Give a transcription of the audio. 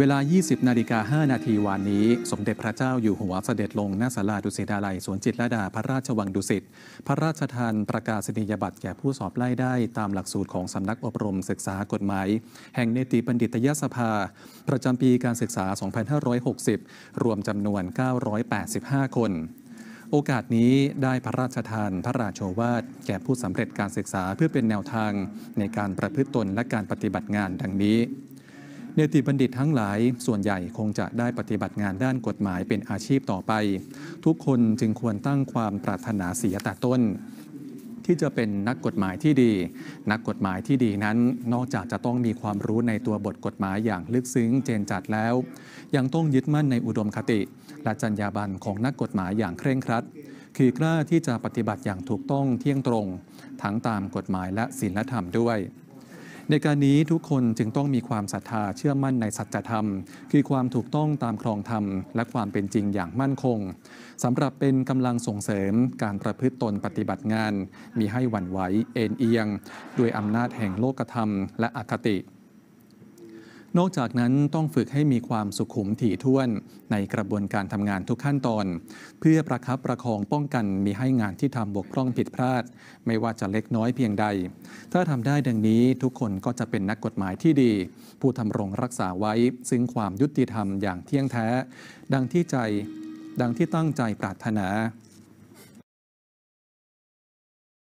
เวลา 20 นาฬิกา 5 นาทีวันนี้ สมเด็จพระเจ้าอยู่หัวเสด็จลงนศาลาดุสิตาลัย สวนจิตรดาพระราชวังดุสิต พระราชทานประกาศนียบัตรแก่ผู้สอบไล่ได้ตามหลักสูตรของสำนักอบรมศึกษากฎหมาย แห่งเนติบัณฑิตยสภา ประจำปีการศึกษา 2560 รวมจำนวน 985 คน โอกาสนี้ได้พระราชทาน พระราชโอวาทแก่ผู้สำเร็จการศึกษาเพื่อเป็นแนวทางในการประพฤติตนและการปฏิบัติงานดังนี้เนติบัณฑิตทั้งหลาย ส่วนใหญ่คงจะได้ปฏิบัติงานด้านกฎหมายเป็นอาชีพต่อไป ทุกคนจึงควรตั้งความปรารถนาเสียแต่ต้น ที่จะเป็นนักกฎหมายที่ดี นักกฎหมายที่ดีนั้น นอกจากจะต้องมีความรู้ในตัวบทกฎหมายอย่างลึกซึ้งเจนจัดแล้ว ยังต้องยึดมั่นในอุดมคติ และจรรยาบรรณของนักกฎหมายอย่างเคร่งครัดคือกล้าที่จะปฏิบัติอย่างถูกต้องเที่ยงตรง ทั้งตามกฎหมายและศีลธรรมด้วยในการนี้ทุกคนจึงต้องมีความศรัทธาเชื่อมั่นในสัจธรรม คือความถูกต้องตามครองธรรมและความเป็นจริงอย่างมั่นคง สำหรับเป็นกำลังส่งเสริมการประพฤติตนปฏิบัติงาน มีให้หวั่นไหวเอ็นเอียง ด้วยอำนาจแห่งโลกธรรมและอคตินอกจากนั้นต้องฝึกให้มีความสุขุมถี่ถ้วนในกระบวนการทำงานทุกขั้นตอน เพื่อประคับประคองป้องกันมีให้งานที่ทำบกพร่องผิดพลาด ไม่ว่าจะเล็กน้อยเพียงใด ถ้าทำได้ดังนี้ทุกคนก็จะเป็นนักกฎหมายที่ดี ผู้ทำรงรักษาไว้ซึ่งความยุติธรรมอย่างเที่ยงแท้ ดังที่ใจดังที่ตั้งใจปรารถนา